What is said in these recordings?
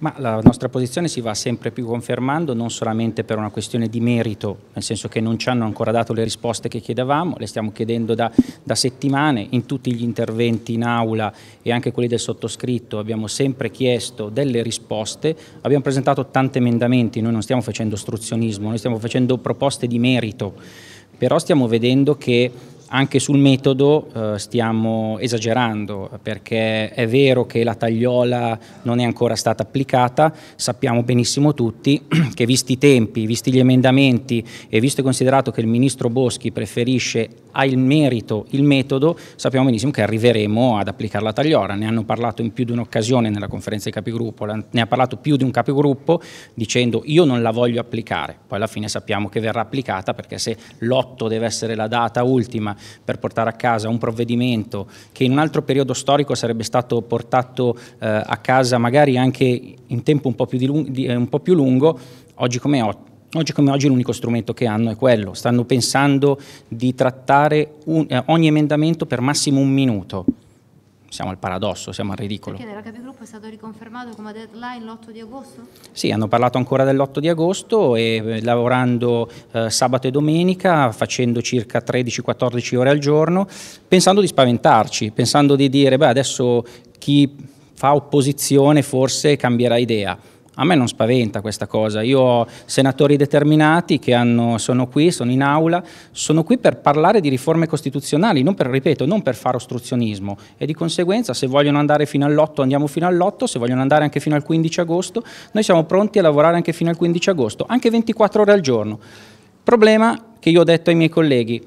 Ma la nostra posizione si va sempre più confermando, non solamente per una questione di merito, nel senso che non ci hanno ancora dato le risposte che chiedevamo, le stiamo chiedendo da, da settimane in tutti gli interventi in aula e anche quelli del sottoscritto, abbiamo sempre chiesto delle risposte, abbiamo presentato tanti emendamenti, noi non stiamo facendo ostruzionismo, noi stiamo facendo proposte di merito, però stiamo vedendo che anche sul metodo eh, stiamo esagerando perché è vero che la tagliola non è ancora stata applicata, sappiamo benissimo tutti che visti i tempi, visti gli emendamenti e visto e considerato che il ministro Boschi preferisce al merito il metodo, sappiamo benissimo che arriveremo ad applicare la tagliola. Ne hanno parlato in più di un'occasione nella conferenza dei capigruppo, ne ha parlato più di un capigruppo dicendo io non la voglio applicare, poi alla fine sappiamo che verrà applicata perché se l'8 deve essere la data ultima per portare a casa un provvedimento che in un altro periodo storico sarebbe stato portato eh, a casa magari anche in tempo un po' più, lungo, di, eh, un po più lungo, oggi come oggi Oggi come oggi l'unico strumento che hanno è quello, stanno pensando di trattare un, eh, ogni emendamento per massimo un minuto siamo al paradosso, siamo al ridicolo. Perché la capigruppo è stato riconfermato come deadline l'8 di agosto? Sì, hanno parlato ancora dell'8 di agosto e eh, lavorando eh, sabato e domenica, facendo circa 13-14 ore al giorno, pensando di spaventarci, pensando di dire, beh adesso chi fa opposizione forse cambierà idea. A me non spaventa questa cosa, io ho senatori determinati che hanno, sono qui, sono in aula, sono qui per parlare di riforme costituzionali, non per, ripeto, non per fare ostruzionismo e di conseguenza se vogliono andare fino all'8 andiamo fino all'8, se vogliono andare anche fino al 15 agosto, noi siamo pronti a lavorare anche fino al 15 agosto, anche 24 ore al giorno. Problema che io ho detto ai miei colleghi,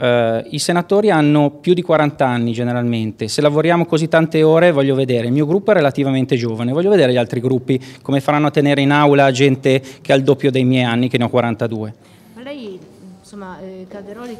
Uh, I senatori hanno più di 40 anni generalmente, se lavoriamo così tante ore voglio vedere, il mio gruppo è relativamente giovane, voglio vedere gli altri gruppi come faranno a tenere in aula gente che ha il doppio dei miei anni, che ne ho 42. Ma lei, insomma, eh,